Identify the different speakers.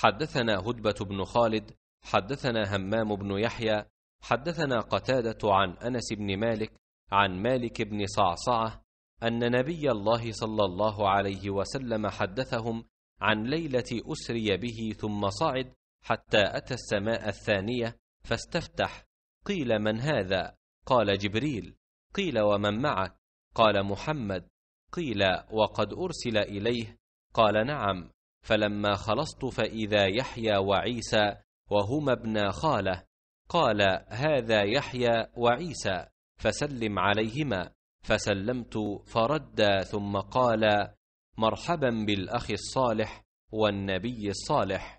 Speaker 1: حدثنا هدبة
Speaker 2: بن
Speaker 3: خالد حدثنا همام بن يحيى حدثنا قتادة عن أنس بن مالك عن مالك بن صعصعة أن نبي الله صلى الله عليه وسلم حدثهم عن ليلة أسري به ثم صعد حتى أتى السماء الثانية فاستفتح قيل من هذا؟ قال جبريل قيل ومن معك؟ قال محمد قيل وقد أرسل إليه قال نعم فلما خلصت فإذا يحيى وعيسى وهما ابنا خاله قال هذا يحيى وعيسى فسلم عليهما فسلمت فردا ثم قال
Speaker 1: مرحبا بالاخ الصالح والنبي الصالح